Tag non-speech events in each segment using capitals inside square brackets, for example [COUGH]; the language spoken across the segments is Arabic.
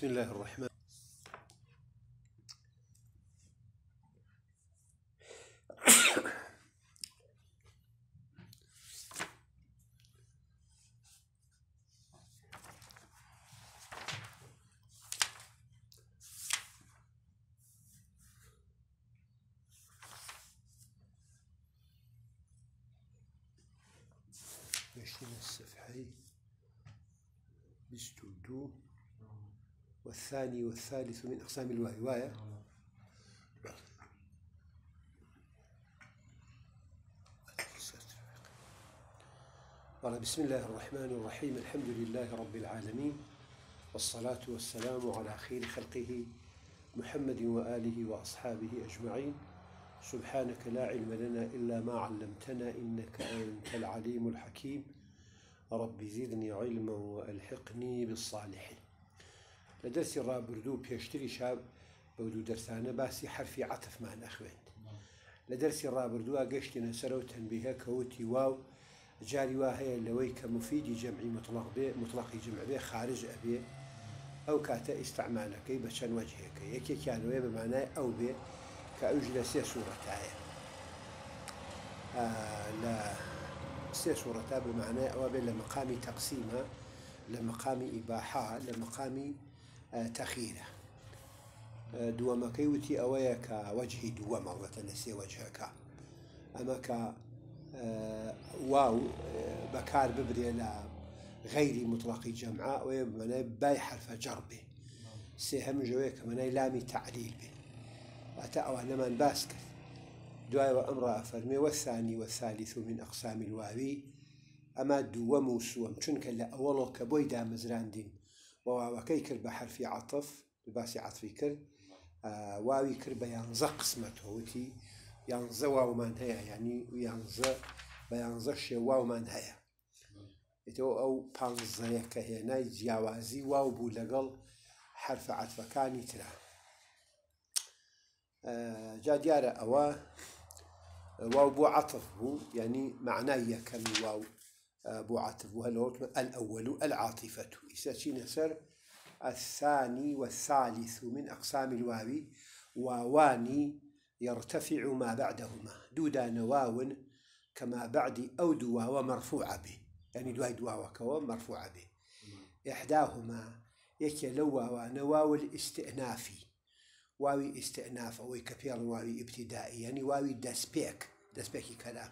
بسم الله الرحمن والثاني والثالث من أقسام الرواية قال بسم الله الرحمن الرحيم الحمد لله رب العالمين والصلاة والسلام على خير خلقه محمد وآله وأصحابه أجمعين سبحانك لا علم لنا إلا ما علمتنا إنك أنت العليم الحكيم رب زدني علما وألحقني بالصالحين لە دەرسی ڕابردوو و شاب بودو درسانة دەرسانە باسی حرفی عتفمان ئەخوێنند لە دەرسی ڕابردووە گەشتێنە سەرەوە تەنبیهە کەوتی واو جاری وا هەیە لەوەی کە مفیدی جەمعی مطلق بێ مطلقی جمعبێ خارج ئەبێ ئەو کاتە ئیسعمالەکەی بە چەند وەجهەکە یەکێکیانوەیە بەمانای ئەو بێ کە ئەوژ لە سێ سوورەتایە لە سێ سوورەتا بمانای ئەوە بێت لە مقامی تەقسیمە لە مقامی ئیباحا لە مقامی تخيله دوما كيوتي اوياك وجهي دوما نسي وجهك اماك واو بكار ببري لا غير مطلق جمعاء ومن باي حرف جربي سهم جويك من اي لامي تعليل به أتأوى لما باسك دواي وامرأة فرمي والثاني والثالث من أقسام الوابي أما دوم وسوم شنك لا أولو كبويدا مزران وواوەکەی کرد بە حرفی عاتف باسی عاتفی آه، کرد واوی کرد بە یانزە قسمەتەوەتی یانزە واومان هەیە ینی يعني یانزە بە یانزە شێواومان هەیە ئێتەوە ئەو پانزەیە کە هێنای جیاوازی واو بو لقل حرف عطف كان ترا آه، جا ديارة ئەوە واو بو عطف بو يعني معنای یەکەم واو بعاطف وهنورك الأول العاطفة إساتي نسر الثاني والثالث من أقسام الواو واوان يرتفع ما بعدهما دودا نواو كما بعد أو دوا ومرفوع به يعني دواي وكوا مرفوع به إحداهما يكي لو نواو الاستئنافي واوي استئناف أو كبير واوي ابتدائي يعني واوي دسبيك دسبيك كلام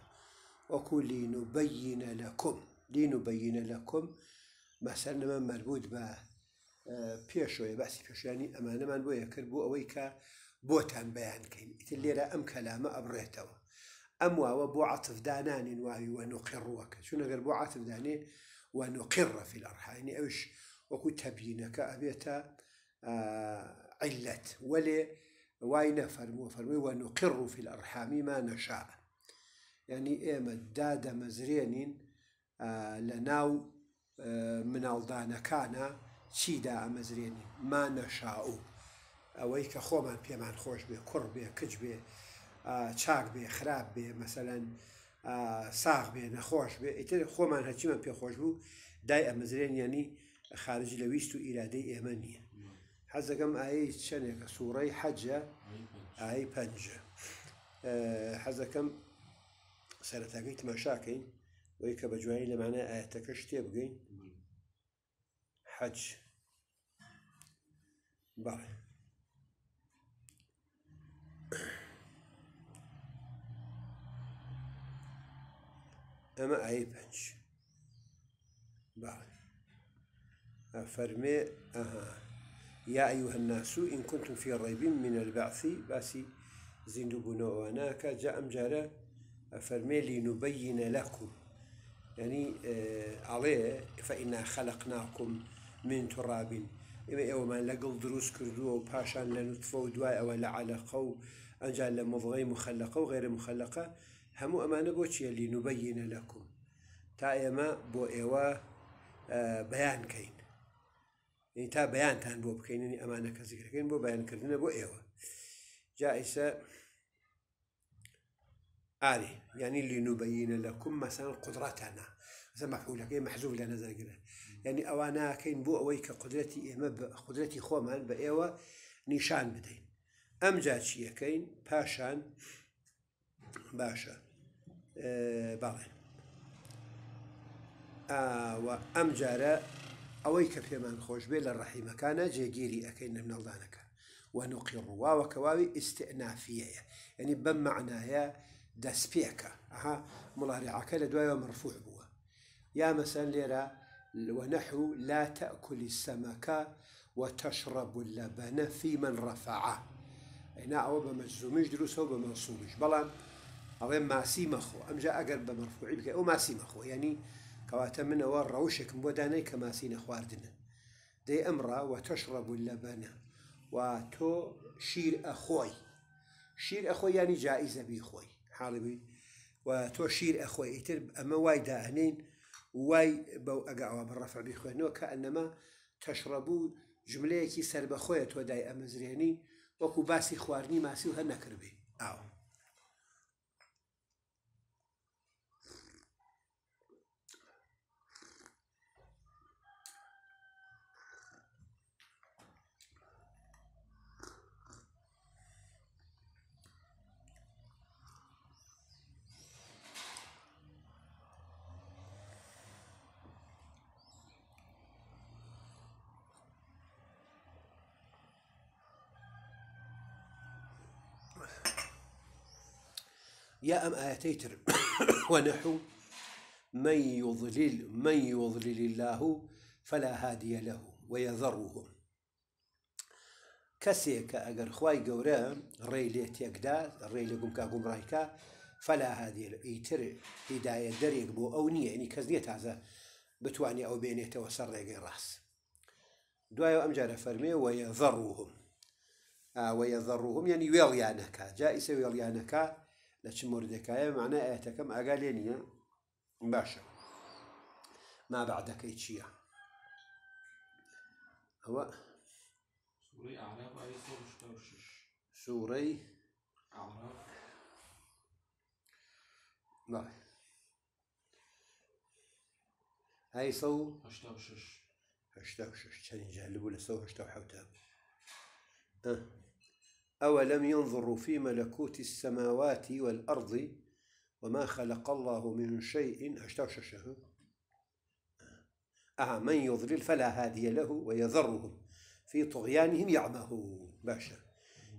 وكل لنبين لكم لنبين لكم مثلا ما مربوط با آه، بيشو بحث بيشو يعني أمانة من بو يكر بو أويكا بوتان بيان كين اللي لا أم كلام أبريتو أم و بو عطف دانان واي ونقر وك شو نقر بو عطف داني ونقر في الارحام يعني أوش وكو تبينك أبيتا آه ولي واي نفر مو فرمي ونقر في الأرحام ما نشاء ینی ئێمە دادەمەزرێنین لە ناو مناڵدانەکانە چیدا ئەمەزرێنی ما نەشاع و ئەوەی کە خۆمان پێمان خۆش بێ کوڕ بێ کچ بێ چاک بێ خراپ بێ مەسەەن ساغ بێ نەخۆش بێ ئیتر خۆمان هەچیمە پێخۆش بوو دای ئەمەزرێن ینی خارج لە ویست و ئیرادەی ئێمە نییە حەزەکەم ئاەی چەندێکە سوورەی حەجە ئای پەنجە حەزەکەم سرتاكي تماشاكي وی بجواني لمعنى جوانی لەمانە حج تێ أما أي بەڵێ ئەمە ئای يا أيها الناس إن كنتم في ريب من البعث باسي زندوبون وناك جاء أمجارا فەرمێ لینوبەینە لەکوم ینی ئاڵێ فەئنا خەلق ناکم من تڕابین ئێمە ئێوەمان لەگەڵ دروست کردووە و پاشان لە نوتفە و دوای ئەوە لە عالەقە و ئەنج لە مەڵغی مخەلقە و غێرە مخەلقە هەموو ئەمانە بۆ چیە لینوبەینە لەکوم تا ئێمە بۆ ئێوە بەیانکەین تا بەیانتان بۆ بکەیننی ئەمانە کەزیەکەین بۆ بەیانکردنە بۆ ئێوە جائسە آري يعني لنبين لكم مثلا قدرتنا مثلا لك كي إيه، محذوف لنا زي يعني أوانا كاين بو ويك قدرتي إما إيه، قدرتي خوما بإيوا نشان بدين أم جات شي كاين باشان باشا أه بغن آه أم جارة أويك بيمان خوش بيل الرحيم كان جيجيري أكين من الضانك ونقر واو كواوي استئنافية يعني بمعناها داسبيكا اها مضارع كلا دوايو مرفوع بوا يا مثلا ليرا ونحو لا تاكل السمكة وتشرب اللبن في من رفعه هنا او بمجزوم يجلس او بمنصوب بلا او ما أخو ام جاء اقل بمرفوع بك او ما أخو يعني كواتا من اور روشك مبوداني كما سين اخواردنا دي امرا وتشرب اللبن وتو شير اخوي شير اخوي يعني جائزه بي اخوي حاڵبی و تۆ شیر ئەخۆی ئیتر ئەمە وای داهنین وای بەو ئەگە ئەوە بەڕەفەبی خوێنەوە کە ئەنەما تەشڕەبوو جملەیەکی سربەخۆیە تۆ دای ئەمەزرێنی وەکو باسی خواردنی ماسی و هەر نەکردی ئاوە يا أم آيتي [COUGHS] ونحو من يضلل من يضلل الله فلا هادي له ويذرهم كسيك أجر خواي جورا ريليت يقدا ريلكم كاقوم رايكا فلا هادي له يتر هداية دريق بو أو نية يعني كزنية هذا بتواني أو بيني بينيته وسر راس أم أمجار فرمي ويذرهم آه ويذرهم يعني ويليانكا جائسة ويليانكا لش مردكاية معنى آياتكم أجالينيا باشا ما بعدك شيء هو سوري أعراف أي سورة سوري أعراف لا هاي صو هشتا وشش هشتا وشش تاني جهل بولا صو هشتا وحوتا أه أولم ينظروا في ملكوت السماوات والأرض وما خلق الله من شيء أشتوششه آه. آه من يضلل فلا هادي له ويذرهم في طغيانهم يعمهون باشا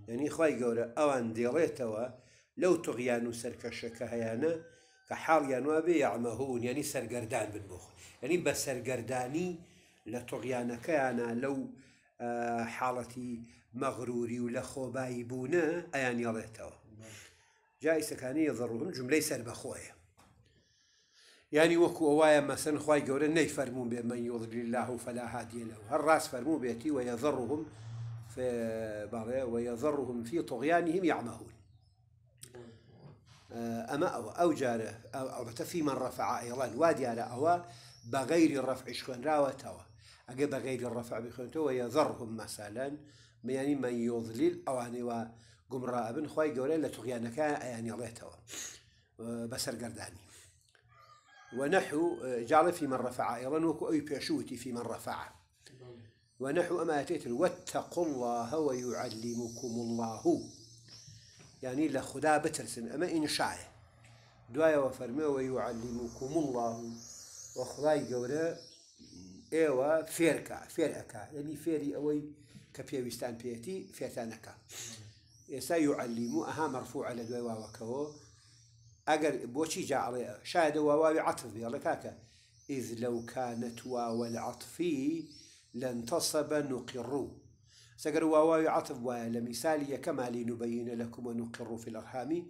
يعني خواهي قولة أوان ديريتوا لو طغيان سركشك هيانا يعني كحاليان يعني وابي يعمهون يعني سرقردان بالبخ يعني بسرقرداني لطغيانك يعني لو آه، حالتي مغروري و لە خۆبایی بوونە ئەیان یاڵێتەوە جایسەکانی ضڕوم جملەی سەر بەخۆیە ینی وەکو ئەوایە مەسن خی گەورە نەی فەرمون بێ من یۆڵگری الله و هادي له لەوە هەر ڕاست فەرموو بێتی وە ضڕوهم باڵێ وە ضڕوهم فی تۆغیانی هیم یعمەهون آه، ئەمە ئەوە ئەو جارە ئەوبەتە فیمە ڕەفعائڵان وا دیارە ئەوە بەغەیری ڕەفعیش غير الرفع ئەگەر مثلا يعني من يضلل أو يعني مە یۆزلیل خوي گومڕابن لا گەورە لە توغیانەکە ئەیانیڵێتەوە يعني بە سەرگەردانی ونحو جعل في من رفع أيضا وكأي بيشوتي في من رفع ونحو أما أتيت واتقوا الله ويعلمكم الله يعني لا خدا بترسن أما إن شاء دوايا وفرمي ويعلمكم الله وخلاي قوله ايوا فيركا فيركا يعني فيري اوي کە پێویستان فيتانكا فێتانەکە ئێستا یعلیم و ئەها مەرفوع لە اجر بوشي ئەگەر بۆچی جاڵێ شاید واواوی عتف بێڵە إذ لو كانت واو العطف لانتصب نقر سجر واو عطف وایە كما لنبين لكم نوبینە في الأرحام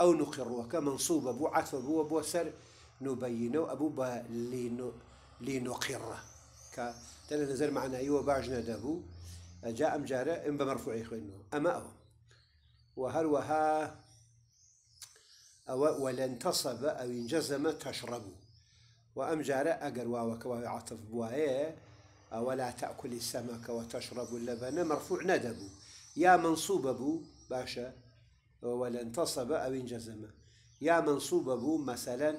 أو نقر كمنصوب ابو عطف ابو بوسر نبين ابو و ئەبوو كا تلا نزل معنا أيوة باجنا دهو جاء أم جارة إن بمرفوع إخوانه أما أو وهروها أو ولن تصب أو انجزم تشرب وأم جارة أقر واوك عطف أو لا تأكل السمك وتشرب اللبن مرفوع ندب يا منصوب أبو باشا ولن تصب أو انجزم يا منصوب أبو مثلا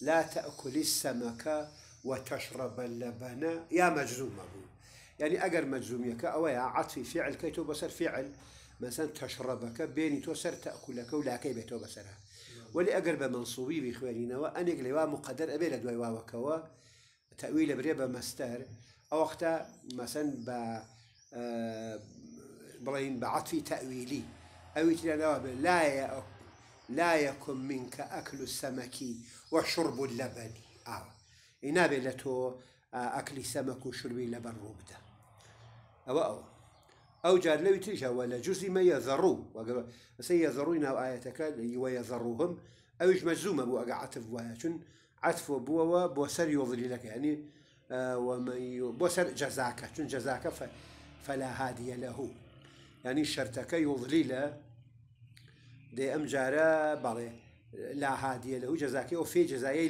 لا تأكل السمك وتشرب اللبن يا مجزوم أبو يعني اجر مەجزومیەکە يا عطفي فعل كي بەسەر فعل مثلا تشربك بيني توسر تأكلك ولا كي لاکەی نعم. ولا بەسرە ولی ئەگەر بە منسوبی بخوێنینەوە مقدر ئەبێ لە دوای واوەکەوە تەوی لە برێ بە مەستەر ئەوەختە مەسەن بە بڵین بە عاتفی تەویلی لا يكن منك أكل السمك وشرب اللبن آه. هی نابێت لە تۆ ئەکلی سەمەک و شوروی لەبەر ڕوو بدە ئەوە ئەو ئەو جار لەوی تریژەوە لە جوزی أو زەڕوو وەگەسی بو ناوایەتەکە عطف زەڕووهم ئەویش مەزومە بوو بو عتف وایە چون عتفۆ بووەوە بۆ سەر یۆڤلیلەکە ینی بۆ سەر جەزاکە چون جەزاکە فەلاهادیە لە هوو ینی شەرتەکە یۆڤلیلە لا هادیە له جەزاکە و فێ جزایی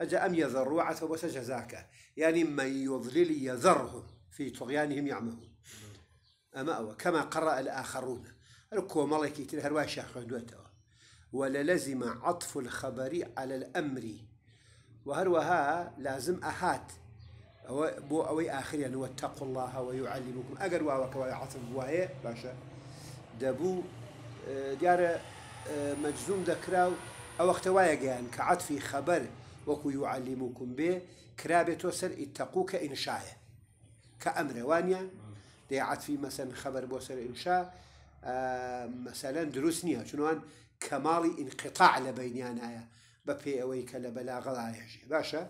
أجا أم يذروا عتب وسجزاك يعني من يضلل يذرهم في طغيانهم يعمهون أما أو كما قرأ الآخرون الكو ملكي تلها الواشا وللزم عطف الخبر على الأمر وهروها لازم أهات أو بو أوي آخر يعني واتقوا الله ويعلمكم أجر واو كوا عطف وهي باشا دبو آه، ديار آه، مجزوم ذكراو أو اختوايا وايا يعني كعطف خبر وكو يعلمكم به كرابة سر اتقوك إنشاء كأمر وانيا دي عطفي مثلا خبر بوسر إنشاء مثلا دروسنيها شنوان كمالي انقطاع لبينيانا ببي أويك لبلا لا باشا باشا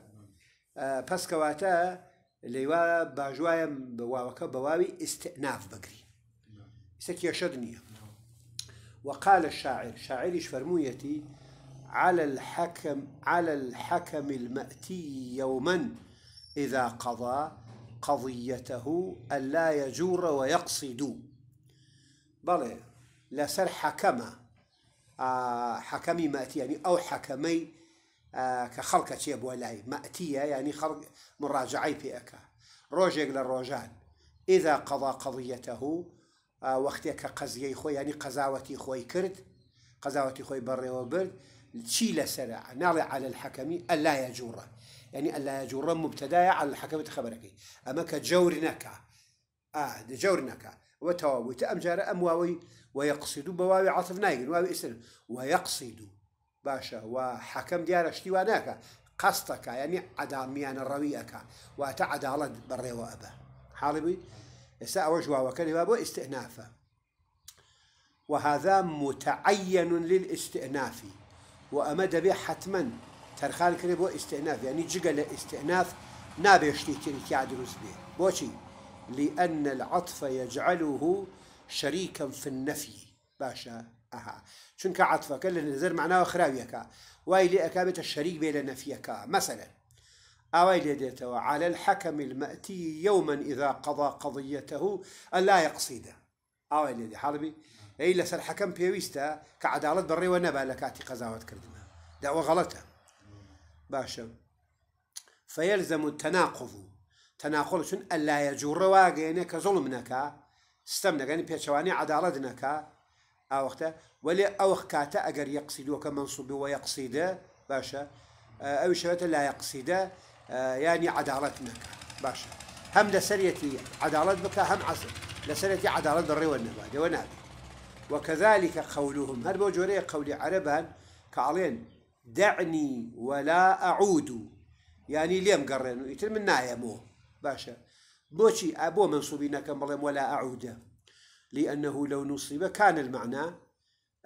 پس كواتا ليوا باجوايا بواوكا بواوي استئناف بقري نعم. شدنيا وقال الشاعر شاعر فرمويتي على الحكم على الحكم المأتي يوما إذا قضى قضيته ألا يجور ويقصد بلى لسر حكمة آه، حكمي مأتي يعني أو حكمي آه، كخلقة شيب ولاي مأتية يعني خلق مراجعي في أكا روجيك للروجان إذا قضى قضيته آه، وقتك قزي خوي يعني قزاوتي خوي كرد قزاوتي خوي بري وبرد تشيله سرع نرى على الحكم ألا يجوره يعني ألا يجوره مبتدا على الحكم خبرك أما كجورنك آه جورنك وتواوي تأمجار أم واوي ويقصد بواوي عطف نايقن واوي اسم ويقصد باشا وحكم ديار اشتواناك قصدك يعني عداميان الرويئك واتا عدالة بري وأبا حالبي وجوا وكان بابو استئنافا وهذا متعين للاستئناف وأمد به حتما ترخال كري بو استئناف يعني جقل استئناف نابيشتي تريكي عدروز به بوشي لأن العطف يجعله شريكا في النفي باشا أها شنك كل نزر معناه أخراويك وإلي أكابت الشريك بين نفيك مثلا أويلي ديتوا على الحكم المأتي يوما إذا قضى قضيته ألا يقصيده أويلي دي حربي اي لسر حكم بيويستا كعدالة بري ونبا لكاتي قزاوات كردما دعوة غلطة باشا فيلزم التناقض تناقض شن ألا يجور واقيني كظلمناك استمنا يعني بيشواني عدالتناك او آه، اختا ولي او اخكاتا اگر يقصد منصوب ويقصد باشا آه، او شوات لا يقصد آه، يعني عدالتناك باشا هم لسريتي عدالت بكا هم عصر لسريتي عدالت ضري والنبا دي وكذلك قولهم هل بوجوري قولي عربا كعلين دعني ولا أعود يعني ليم قرن يتم من باشا بوشي أبو منصوبين كم ولا أعود لأنه لو نصب كان المعنى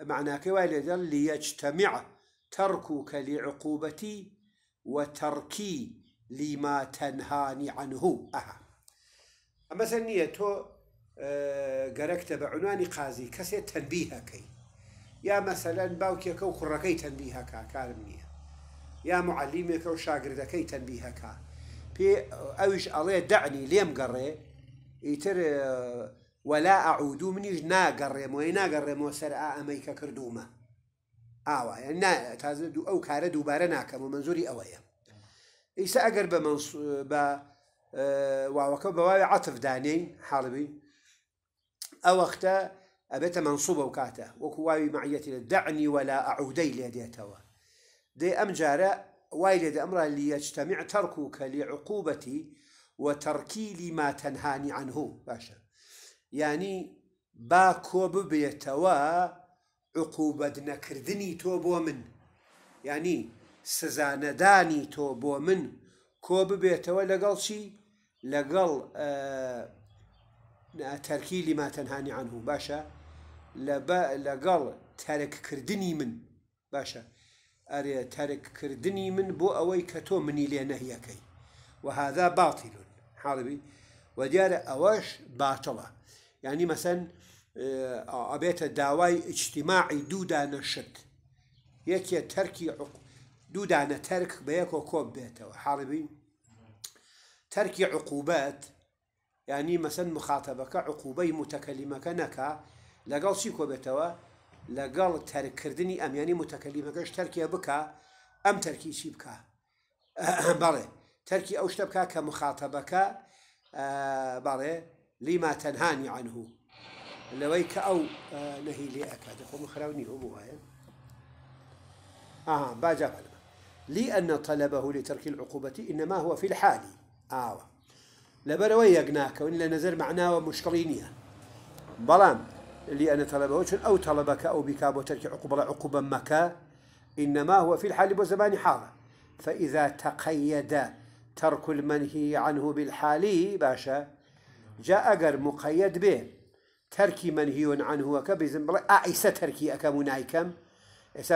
معنى كوالدا ليجتمع تركك لعقوبتي وتركي لما تنهاني عنه أها مثلا نية تو گەرەکتە بە عونانی قازی کەسێک تەنبی هەکەی یا مەسەلەن باوکێکە و خوڕەکەی تەنبی هەکا کارم نییە یا معلیمێکە و شاگردەکەی تەنبی هەکا پێ ئەویش ئەڵێ دەعنی لێم گەڕێ ئیتر وەلا ئەعودو منیش ناگەڕێمەوەی ناگەڕێمەوە سەر ئا ئەمەیکە کردومە ئاوا تازە دوو ئەو کارە دووبارە ناکەم و منزوری ئەوەیە ئیسا ئەگەر بە واوەکە بەواوی عتف دانەی حاڵبی أوقتا أبيت منصوبة وكاته وكواي معيتي دعني ولا أعودي لديتها دي أمجارة دي أمر ليجتمع تركك لعقوبتي وتركيلي ما تنهاني عنه باشا يعني باكو ببيتوا عقوبة نكردني توبو من يعني سزانداني توبو من كوب بيتوا لقل شي لقل آه تەرکی لما تەنهانی عنه باشە لەگەڵ تارێککردنی من باشە ئەرێ تارێککردنی من بۆ ئەوەی کە تۆ منی لێ نەهیەکەی وهذا باطلون حاڵبی و دیارە ئەوەش باتەڵە یعنی مەسەن ئەبێتە داوای ئیجتیماعی دوودانە شت یەکێ تەرکی دوودانە تەرک بە یەکۆ کۆب بێتەوە حاڵبی تەرکی عقوبەت يعني مثلا مخاطبك عقوبه متكلمك نكا لقال سيكو بتوا لقال ترك كردني ام يعني متكلمك اش تركي بكا ام تركي سيبكا بكا [CLEARS THROAT] بله تركي او شتبكا كمخاطبك آه، بله لما تنهاني عنه لويك او آه، نهي لي اكاد هم خراوني هو اه, آه، باجا لأن طلبه لترك العقوبة إنما هو في الحال آه لبروي يقناكون إلا نزر معناه مشكلينية بلان اللي أنا طلبه أو طلبك أو بكاب وترك عقوبة عقوبة مكا إنما هو في الحال وزمان حالة فإذا تقيد ترك المنهي عنه بالحالي باشا جاء أجر مقيد به تركي منهي عنه وكبزم بلا أعيس تركي أكم نايكم إسا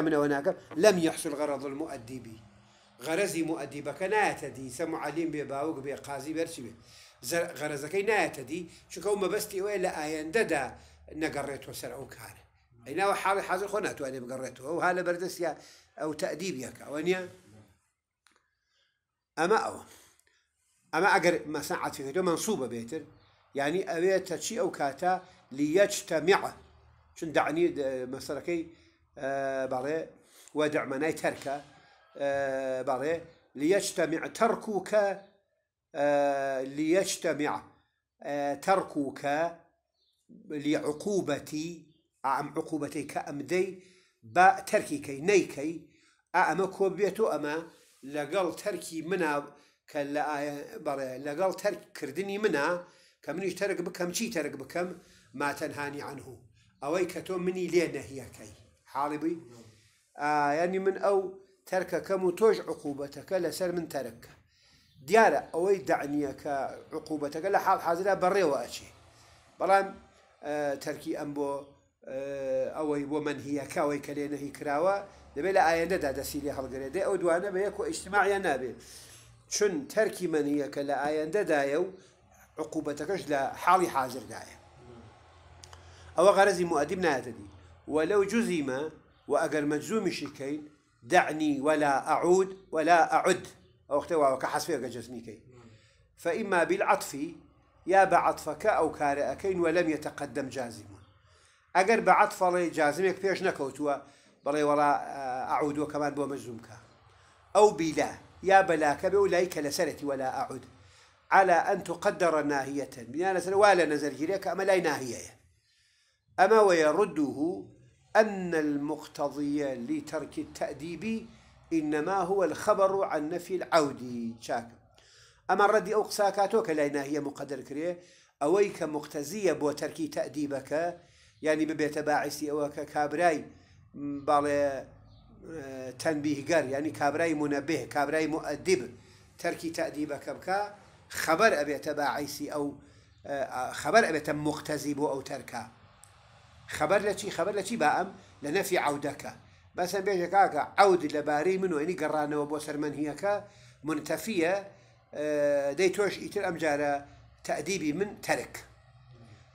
لم يحصل غرض المؤدي به غرزي مؤدبة كناتدي سمو عليم بي باوك بي قازي غرزك اي ناتدي شو كوم بستي ولا اين ددا نقريت وسر او اي ناو حالي حاضر خوناتو اني بقريتو او هالا بردس يا او تأديب يكا وانيا اما او اما اقر ما سنعت في فيديو منصوبة بيتر يعني أبي تشي او كاتا ليجتمع شن دعني مسركي أه, اه، بعضي ودع مناي تركه باري ليجتمع تركوك آه، ليجتمع آه، تركوك لعقوبتي أم عقوبتي كأمدي دي با تركيك نيكي أما كوبيتو أما لقل تركي منا كلا آه، باري لقل ترك كردني منا كم ترك بكم شي ترك بكم ما تنهاني عنه أويكتو مني لينه يا كي حالي بي نعم. آه يعني من أو تەرکەکەم و تۆش عقوبەتەکە لەسەر من تەرکە دیارە ئەوەی دعنیە كعقوبتك عقوبەتەکە لە حاڵ حاضرا بەڕێوە ئەچێ بەڵام آه، تەرکی ئەم بۆ آه، ئەوەی بۆ منهیەکەەوەی کە لێ نەهی کراوە دەبێت لە ئاەندەدا آية دەسی لێ هەڵگرێت دێ ئەو دوانە بە یەک و ئیجتماعیان نابێت چون تەرکی منیەکە لە ئاەندەدایە آية و عقوبەتەکەش لە حاڵی حاضردایە ئەوە غەرزی مؤدیب ناتدی وەلەو جزیمە و ئەگەر مەجزومیشی دعني ولا أعود ولا أعد أو اختوا وكحسفك جسميك فإما بالعطف يا بعطفك أو كارئكين ولم يتقدم جازم أجر بعطف الله جازمك فيش نكوتوا بلي ولا آه، أعود وكمان بو مجزومك أو بلا يا بلاك بأولئك لسرتي ولا أعود على أن تقدر ناهية بناء ولا نزل جريك أما لا ناهية أما ويرده أن المقتضي لترك التأديب إنما هو الخبر عن نفي العود شاك أما الردي أو قساكاتو كلاينا هي مقدر كريه أويك مقتزية بو تركي تأديبك يعني ببيت باعسي أو كابراي بالي آه، قر يعني كابراي منبه كابراي مؤدب تركي تأديبك بك خبر أبي تباعسي أو آه، خبر أبي تم مقتزي بو أو تركه خبر لە خبر لە چی با ئەم لە نەفی عودەکە بەسم بێژە کاکە عود لباري من و قرانا وبوسر من سەرمەنهیەکە منتفية اه، دەی تۆش ام ئەم تاديبي من ترك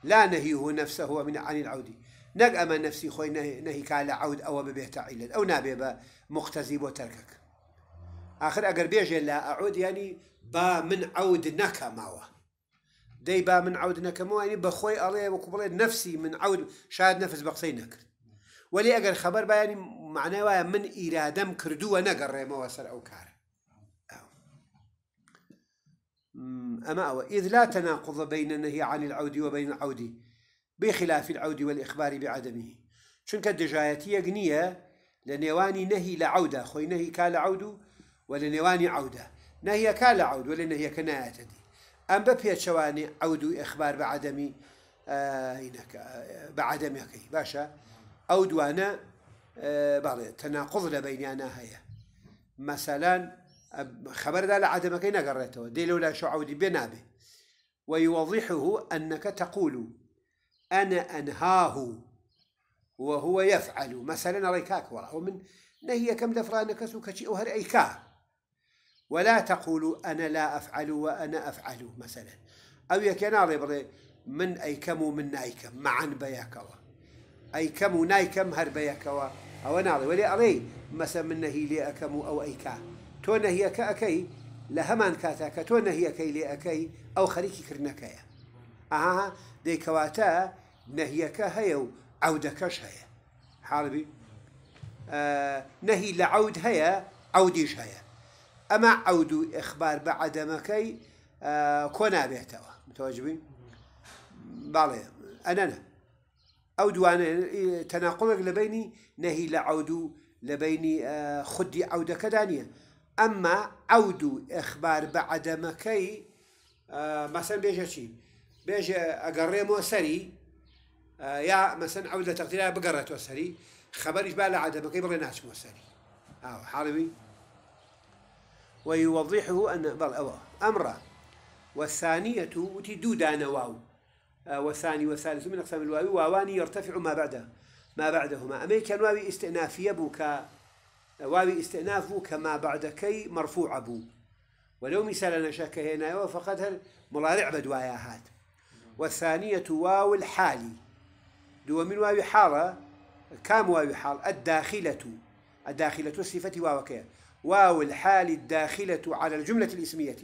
لا نهيه نفسه هو من عن العود نق ئەمە نفسي خوي نەهیکا على عود او ببيت عیلت او نابي بە مختزی بۆ آخر اقر بيجي لا اعود يعني با من عود ماوه با من عود نەکەمەوە ینی بەخۆی ئەڵێ وەکو من عود شاهد نفس بە قسەی نەکرد خبر با يعني معناه من ئیرادەم کردووە ما سەر او كار أما أو إذ لا تناقض بين النهي عن العود وبين العود بخلاف العود والإخبار بعدمه شنك دجايتي يقنية لنيواني نهي لعودة خوي نهي كالعود ولنيواني عودة نهي كالعود ولنهي كناية تدي ئەم بە پێچەوانی ئەود و ئەخبار بە عدەمی آه، آه، باشا عدەمەکەی باشە ئەو دوانە آه، باڵێ تەناقض لە بینیانە هەیە مەسەلاەن خبردا لە عدەمەکەی نەگەڕێتەوە دێ لەولا شعودی بێ نابێ ويوضحه أنك تقول أنا أنهاه وهو يفعل مثلا ريكاك وراه من نهي كم دفرانك سوكشي أو هر ولا تقولوا أنا لا أفعل وأنا أفعل مثلا أو يكنا بري من أيكم من نايكم معا بياكوا أيكم نايكم هر بياكوا أو ناري ولي أري مثلا من نهي لي أكم أو أيكا تو نهيك أكي لهمان كاتاك تو كي لي أكي أو خريكي كرنكيا أها نهي نهيك هيو كش هيا حاربي آه نهي لعود هيا عودي هيا أما عودو إخبار ما كي آه، كونا بيتوا متواجبين بالي أنا أو دوان تناقضك لبيني نهي لعودو لبيني آه، خدي عودة كدانية أما عودو إخبار ما كي آه، مثلا بيجا شي بيجا اقريمو سري يا مثلا عودة تقديرها بقرة سري خبرش بقى لعدمكي بغي ناس مو سري اه حالوي ويوضحه أن أمره والثانية وتي دودان واو آه، والثاني والثالث من أقسام الواو واواني يرتفع ما بعده ما بعدهما أما كان واوي استئناف يبوك واوي استئناف كما بعد كي مرفوع بو ولو مثال نشاك هنا فقد مضارع بدوايا هات والثانية واو الحالي دو من واو حالة كام واو حال الداخلة الداخلة صفة واو كي واو الحال الداخلة على الجملة الاسمية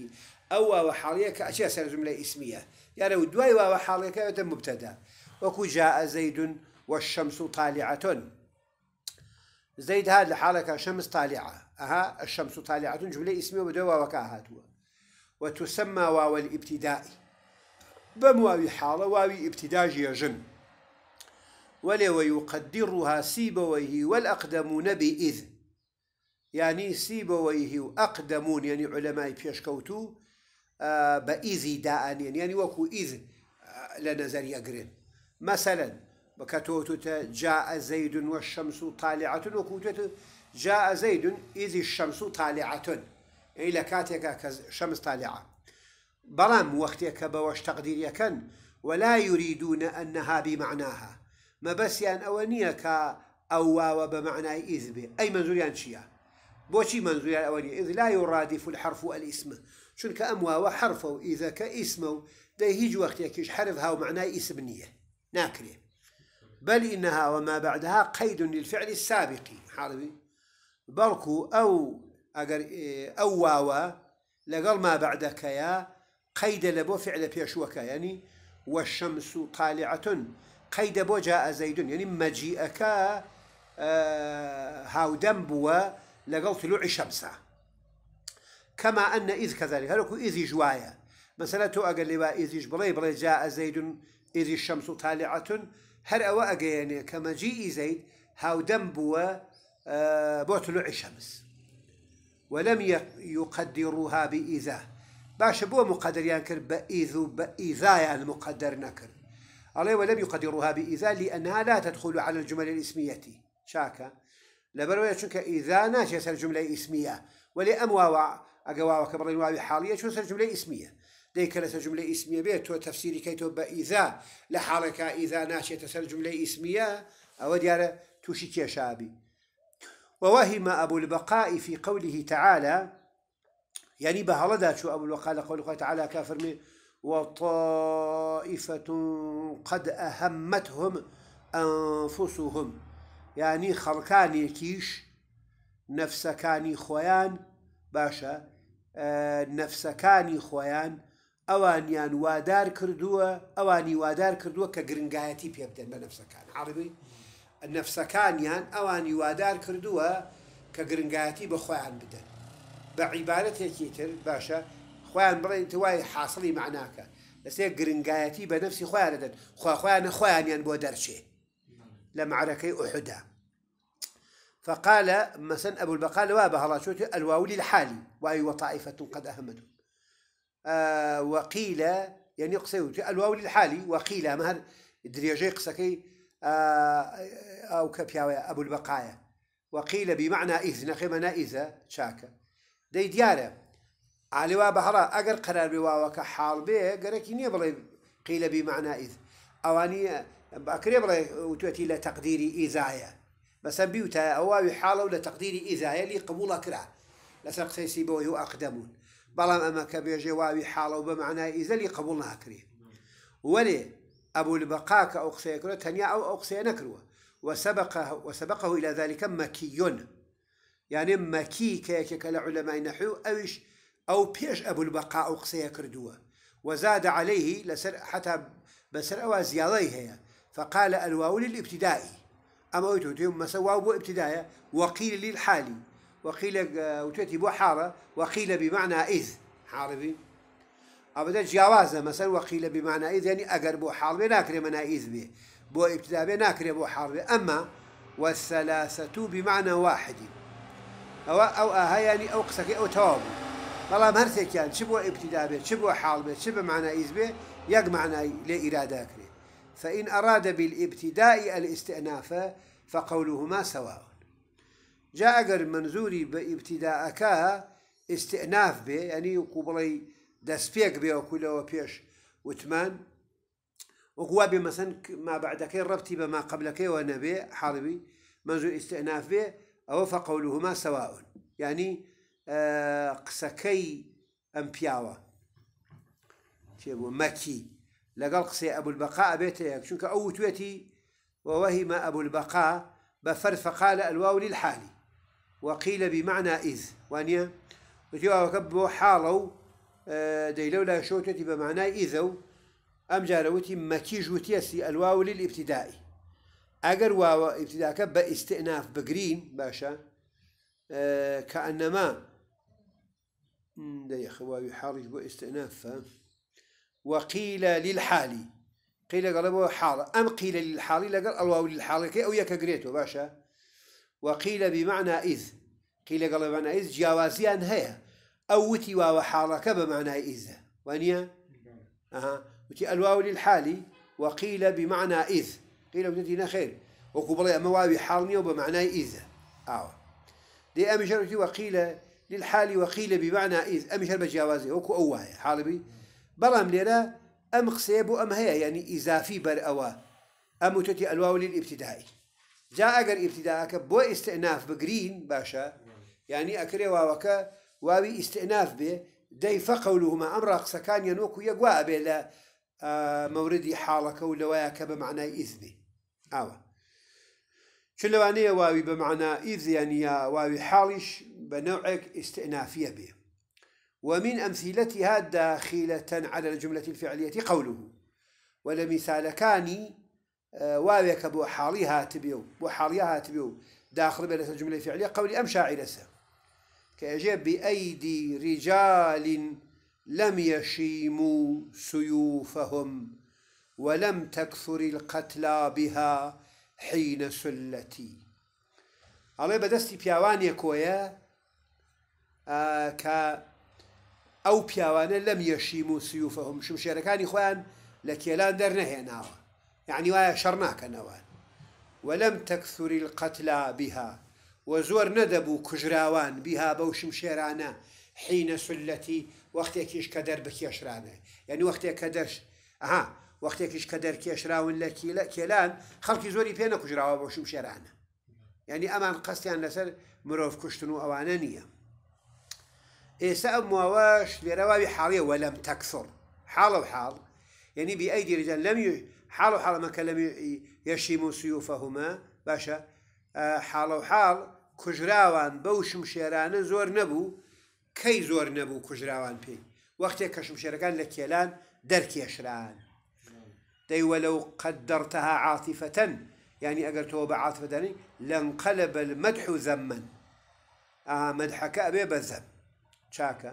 أو واو حالية كأشياء سر جملة اسمية يعني ودواي واو حالية كأشياء مبتدا وكو جاء زيد والشمس طالعة زيد هذا الحالة كشمس طالعة أها الشمس طالعة جملة اسمية ودواء كأهاتوا وتسمى واو الابتداء بمواوي حالة واو ابتداء جن ولو يقدرها سيبويه والأقدمون بإذ يعني سيبويه وأقدمون يعني علماء بيشكوتو آه، بايزي بإذي يعني،, يعني وكو إذ آه، لنظر يقرين مثلا بكتوتو جاء زيد والشمس طالعة وكوتو جاء زيد إذ الشمس طالعة يعني لكاتك شمس طالعة برام وقتك بوش تقدير يكن ولا يريدون أنها بمعناها ما بس يعني اوانيكا أو بمعنى إذ به أي منزول يعني شيئا بوشي منزويا أولي إذ لا يرادف الحرف الاسم شن كأموا وحرفه إذا كاسمه ده هيج وقت يكيش حرفها ومعناه اسمنية ناكري بل إنها وما بعدها قيد للفعل السابق حربي بركو أو أجر أو واوا لقال ما بعدك يا قيد لبو فعل بيشوك يعني والشمس طالعة قيد بو جاء زيد يعني مجيئك آه هاودم لقل طلوع شمسة كما أن إذ كذلك هلكو إذ جوايا مثلا تو أقل لي إذ بلي بلي جاء زيد إذ الشمس طالعة هر أو أقياني كما جيء زيد هاو دنبوا آه، بو طلوع شمس ولم يقدروها بإذا باش بو مقدر ينكر يعني بإذ بإذا يعني مقدر نكر عليه ولم يقدروها بإذا لأنها لا تدخل على الجمل الإسمية شاكا لبروي چونك إذا ناش سر جملة اسمية ولي أم أجواء كبر الواو حالية شو سر جملة اسمية ديك لس جملة اسمية بيت تو تفسيري كيتو بإذا لحالك إذا ناش سر جملة اسمية أو ديار توشيك يا شابي ووهم أبو البقاء في قوله تعالى يعني بهلدا شو أبو البقاء قوله تعالى كافر من وطائفة قد أهمتهم أنفسهم یعنی خەڵکانێکیش نەفسەکانی خۆیان باشە نەفسەکانی خۆیان ئەوانیان وادار کردووە ئەوانی وادار کردووە کە گرنگایەتی پێ بدەن بە نەفسەکان عربی نەفسەکانیان ئەوانی وادار کردووە کە گرنگایەتی بە خۆیان بدەن بە عیبارەتێکی تر باشە خۆیان بڵێن توای حاصلی معناکە لەسێ گرنگایەتی بە نفسی خۆیان دەن خواخوایانە خۆیانیان بۆ دەرچێت لمعركة أحدا فقال مثلا أبو البقال وابه الله شوتي الواو للحالي وأي وطائفة قد أهمته آه وقيل يعني يقصد الواو للحالي وقيل مهر دريجي قصكي آه أو كبياوي أبو البقايا وقيل بمعنى إذ نخمنا إذا شاكا دي ديارة علي الله أقر قرار بواوك حال بيه قرأك نيبلي قيل بمعنى إذ أواني باكريب راي وتوتي لا تەقدیری ئیزایە بس بيوتا ئەوواوی حاڵە و لە تەقدیری لي قبول اكرا لا سقسي بەوەی هو اقدمون بەڵام ئەمە کە بێژێ واوی حاڵە و بەمعنای ئیزەلی قبول ناکرێ ولي أبو البقاء کە ئەو قسەیە أو تەنیا ئەو وسبقه وسبقه إلى ذلك مكي يعني مكي كيك كلا علماء نحو أوش أو بيش أبو البقاء اقصي قصية كردوه وزاد عليه لسر حتى بسر أو زيادة هي فقال الواو للابتدائي أما ويتوتي ما سواه بو وقيل للحالي وقيل آه، وتأتي بو حارة وقيل بمعنى إذ حاربي أبدا جوازة مثلا وقيل بمعنى إذ يعني أقر بو حاربي ناكري منا إذ به بو ابتداء ناكري بو حاربي أما والثلاثة بمعنى واحد أو أو آها يعني أو قسك أو تواب والله مرتك يعني شبو ابتداء به شبو حال به شبو معنى إذ به يق معنى لإرادة أكري فإن أراد بالابتداء الاستئناف فقولهما سواء جاء أجر منزوري بابتداءك استئناف به يعني قبلي دسبيك به وكله وبيش وثمان وقوى مثلا ما بعد كي ربتي بما قبلك ونبي حربي منزور استئناف به أو فقولهما سواء يعني آه قسكي أمبياوة مكي لقال قصي أبو البقاء بيتيك شنك أو تويتي ووهم أبو البقاء بفر فقال الواو للحال وقيل بمعنى إذ وانيا وتيوا وكبوا حالو آه، دي لولا شوتتي بمعنى إذو أم جاروتي مكيج وتيسي الواو للابتدائي أجر واو ابتداء كب استئناف بجرين باشا آه، كأنما دي يا حارج بو استئناف فهم وقيل للحال قيل قلبه حال أم قيل للحالي قال الواو للحال كي أو يكجريته باشا وقيل بمعنى إذ قيل قلب بمعنى إذ جوازيان هي أو وتي واو حالك بمعنى إذ وانيا أها وتي الواو للحال وقيل بمعنى إذ قيل بدتنا خير وقبل أما واو حالني وبمعنى إذ أو آه. دي أمشرتي وقيل للحال وقيل بمعنى إذ أمشر بجوازي وكو أواه حالبي بلام ليرا أم قصيب أم هي يعني إذا في بر أوا أم توتي الواو للابتدائي جاء أجر ابتدائك بو استئناف بجرين باشا يعني أكري واوكا واوي استئناف به دي فقولهما أمر قسكان ينوكو يقوى بلا موردي حالك ولواياك بمعنى إذبي أوا شلواني واوي بمعنى إذ يعني واوي حالش بنوعك استئنافية به ومن أمثلتها داخلة على الجملة الفعلية قوله ولمثالكان آه، واوك بو حالي تبيو بو حالي هاتبيو داخل بلة الجملة الفعلية قولي أم شاعرسة كيجيب بأيدي رجال لم يشيموا سيوفهم ولم تكثر القتلى بها حين سلتي الله بدستي بيواني كويا آه ئەو پیاوانە لەم یەشیم و سیوفەهم شمشێرەکانی خۆیان لە کێلان دەرنەهێناوە یعنی وایە شەڕ ناکەنەوە ولم تكثر القتلى بها وزور ندبوا كجراوان بها بو شمشيرانا حين سلتي وقتك ايش كدر بك يشرانه يعني وقتك كدر اها وقتك ايش كدر كيشراون لك لا کێلان خەڵکی زوري پێ نەکوژراوە بو شمشيرانا يعني امام قصدي ان نسر مروف كشتنو اوانانيه إيسا مواش لروابي حالية ولم تكثر حال وحال يعني بأيدي رجال لم ي... حال وحال ما كان لم يشيموا سيوفهما باشا آه، حال وحال كجراوان بو شمشيران زور نبو كي زور نبو كجراوان بي وقت كشمشيران لكيلان درك يشران دي ولو قدرتها عاطفة يعني أقر توبة عاطفة لانقلب المدح ذما آه مدحك أبي بذب چاکە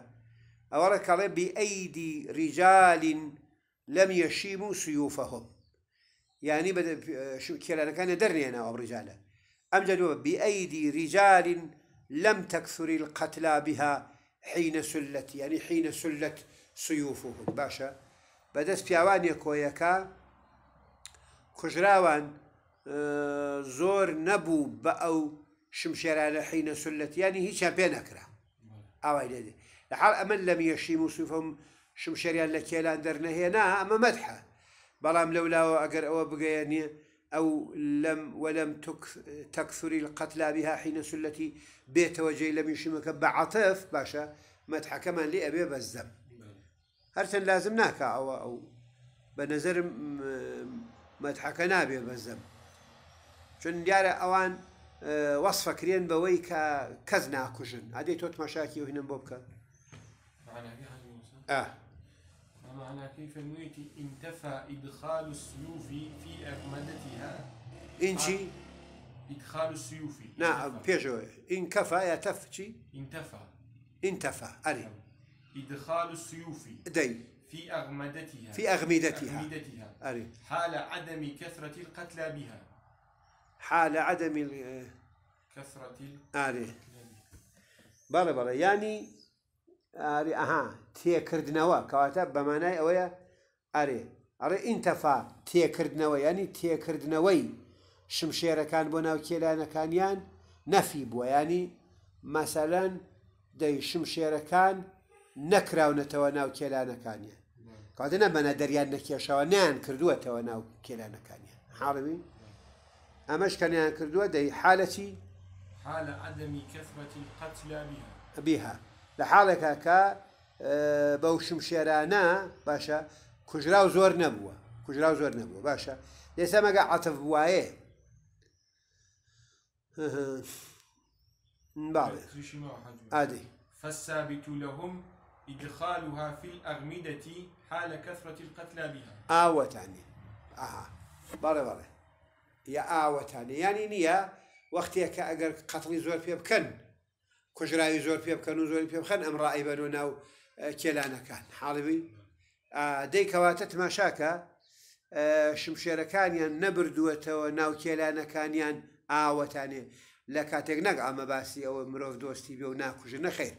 ئەوەڕە کەڵێ بئیدی ریجالین لەم یەشیم و سویوفەهم يعني كان درني انا دەرنێنەوە ڕیجالە ئەمجەوە بأيدي رجال لم تكثر القتلى بها حینە سلەت یعنی يعني حینە سلەت سویوفهم باشە بەدەست پیاوانی کۆیەکە کوژراوان آه، زور نبو بأو شمشيرانا حين سلت يعني هیچیان پێ نەکرا ئاوای لێ لەحاڵ ئەمە لەمیەشی مووسفم شمشەریان لە کێلان دەرنەهێنا ئەمە مەدحە بەڵام لەولاوە ئەگەر ئەوە بگەیەنیە ئەو لەم تكثر القتلى بها حين سلتي بيت وجي لم میشمەکە بە عطف باشا مەتحەکەمان كمان لأبي بزم هرتن لازم ناكا أو أو بنزر نظر مەتحەکە بزم شن جاره أوان آه، كزنا كوجن کە توت مشاكي وهنا تۆ تماشاکی و معنى كيف بکە آه. انتفى إدخال السيوف في اغمدتها إنشي آه، إدخال السيوف نعم بيجو انكفى يتف شي انتفى انتفى أري نعم. إدخال السيوف دي في أغمدتها في أغمدتها, أغمدتها. أري حال عدم كثرة القتلى بها حال عدم كثرة آري بەڵێ بەڵێ ینی ئاری ئەها تێکردنەوە کەواتە بەمانای ئەوەیە ئەرێ ئەڕێ ئینتەفا تێکردنەوە ینی تێکردنەوەی شمشێرەکان بۆ ناو کێلانەکانیان نەفی بووە ینی مەسەلەن دەی شمشێرەکان نەکراونەتەوە ناو کێلانەکانیان کاتە نە بەنە دەریان نەکێشەوە نیان کردووەتەوە ناو کێلانەکانیان حاڵبی؟ أمش كان ينكردوا دي حالتي حال عدم كثرة القتلى بها بها لحالك كا آه، بوشم شمشێرانە باشا كجرا وزور نبوة كجرا وزور نبوة باشا ليس ما لێستا مەگە عتف وایە عادي فالثابت لهم إدخالها في الأغمدة حال كثرة القتلى بها آه وتعني آه بارك باري یا ئاوەتانە ینی نییە وەختێک کە ئەگەر قەتڵی زۆر پێ بکەن کوژراوی زۆر پێ بکەن و زۆری پێ بخەن ئەم ڕائیبەر و ناو کێلانەکان حاڵبی دەیکەواتە تماشاکە شمشێرەکانیان نەبردووەتەوە ناو کێلانەکانیان ئاوەتانێ لە کاتێک نەگ ئەمە باسی ئەوە مرۆڤ دۆستی بێ و ناکوژە نەخێت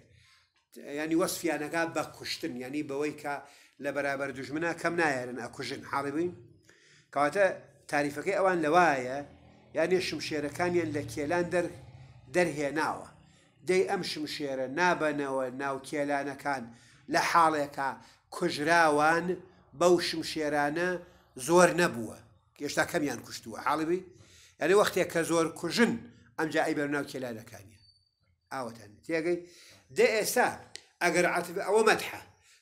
ینی وەسفیانەکە بە کوشتن ینی بەوەی کە لە بەرابەر دژمنە کەم نایارن ئەکوژن حاڵبی کەواتە تاریفەکەی ئەوان لەوایە یانێ شمشێرەکانیان لە کێلان دەرهێناوە دەی ئەم شمشێرە نابەنەوە ناو کێلانەکان لە حاڵێکە کوژراوان بەو شمشێرانە زۆر نەبووە گێشتا کەمیان کوشتووە حاڵبی ئەنی وەختێک کە زۆر کوژن ئەمجا ئەی بەر ناو کێلانەکانی ئاوەتان تێگەی دێ ئێستا ئەگەر عاتب ئەوە مەتحە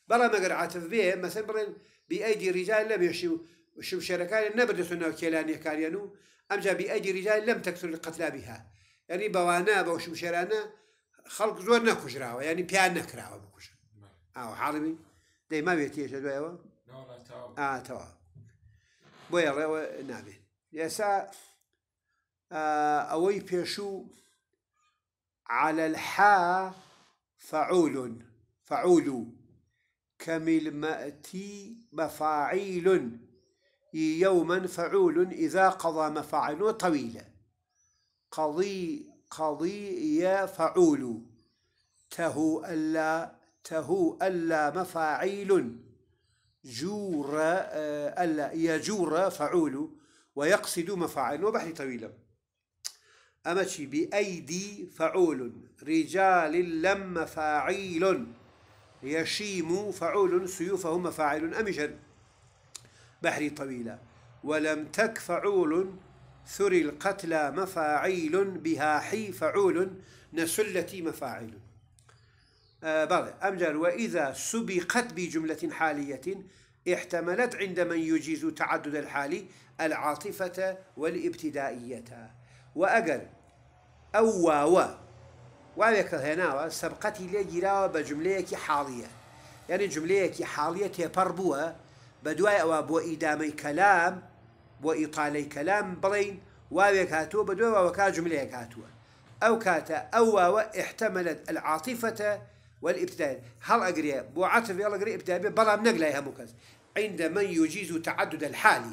بەڵام ئەگەر عاتب بێ مەسەر بڵێن بیئیدی ریجال لە بێشی و وشركان نبردتنا كيلانية كاريانو أمجا بأيدي رجال لم تكثر القتلى بها يعني بوانا بوشمشيرانا خلق زور نكجراوا يعني بيان نكراوا بكجر نعم. أو آه، حالمي دي ما بيتي شدوا نعم، يوا آه توا بويا غيوا نابي يسا آه أوي بيشو على الحا فعول فعول كم المأتي مفاعيل يوما فعول إذا قضى مفاعل طويلة قضي مفاعل طويله قضي يا فعول تهو ألا تهو ألا مفاعيل جور آه، ألا يجور فعول ويقصد مفاعل وبحر طويلة أمشي بأيدي فعول رجال لم مفاعيل يشيم فعول سيوفهم مفاعل أمشي بحري طويلا ولم تك فعول ثري القتلى مفاعيل بها حي فعول نسلتي مفاعيل آه، بعض أمجر وإذا سبقت بجملة حالية احتملت عند من يجيز تعدد الحال العاطفة والابتدائية وأقل أو واو وابك هنا سبقتي لي جراوة بجملة حالية يعني جملة حالية تبربوها بدوي او بو ادامي كلام بو ايطالي كلام برين واوێک هاتووە بدوي او كا جمله هاتووە او كاتا او واوە احتملت العاطفه والابتداء هل أجري بو عطف يلا أجري ابتداء بلا من يا همكز عند من يجيز تعدد الحالي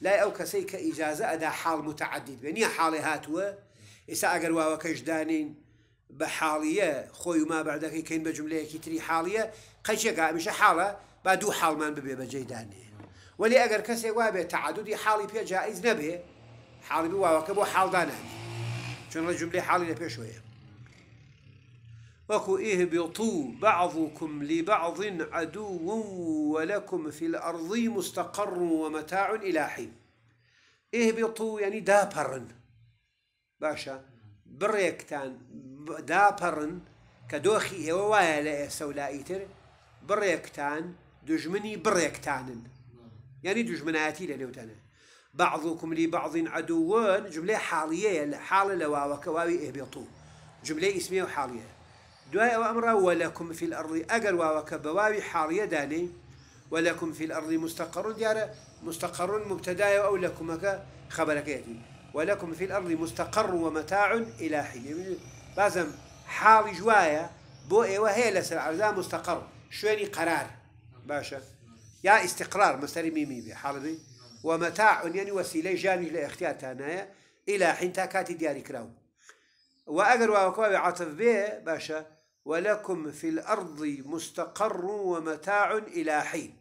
لا أو كسيك إجازة أدا حال متعدد بني حالي هاتوا إسا أجر واو كجدانين بحالية خوي ما بعدك كين بجملة تري حالية قيش يقع مش حالة با حال من ببی بجیدانی ولی اگر کسی وابه تععدودی حالی پی جایز بی حاڵی بواوەکە حال دانه چون لە جملەی حالی لە پێشوەیە وكو ئێهبیڵتو بەعضوکم لی بەعضین عدوو وەلەکم فی الأرضی مستەقڕ ومەتاع إلاحی ئێهبیڵتو یعنی داپەڕن باشە دابرن داپەڕن کە دۆخی ئێوە وایە لە ئێسەولائیتر دجمني بريكتانن يعني دجمناتي لنيوتانا بعضكم لبعض عدوان جملة حالية حال لواوك واوي اهبطوا جملة اسمية وحالية دعاء وأمر ولكم في الأرض أقل واوك حالية داني ولكم في الأرض مستقر ديارة مستقر مبتدا أو لكم خبرك يعني ولكم في الأرض مستقر ومتاع إلى حين يعني بازم حال جوايا بو إيوه هي لسر مستقر يعني قرار باشا يا استقرار مثلا ميمي بحربي ومتاع يعني وسيلة جاني لاختيار تانايا إلى حين تاكاتي دياري كراو وأجر وأكواب عطف به باشا ولكم في الأرض مستقر ومتاع إلى حين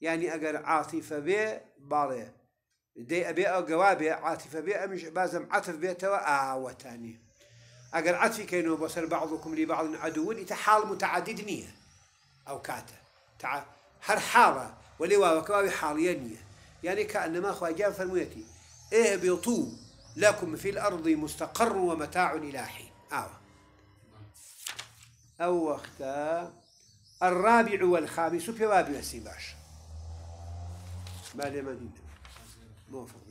يعني أجر عاطفة به بالي دي أبي أو جوابي عاطفة به مش بازم عطف به توا آه تاني أجر عطفي كينو بصر بعضكم لبعض عدو إتحال متعدد نية أو كاته تع هر حالة ولي واوكواوي حاليا يعني كأنما جاء فرميتي اهبطوا لكم في الأرض مستقر ومتاع إلى حين آه. أو وقت الرابع والخامس في وابي باش ما لمن موفق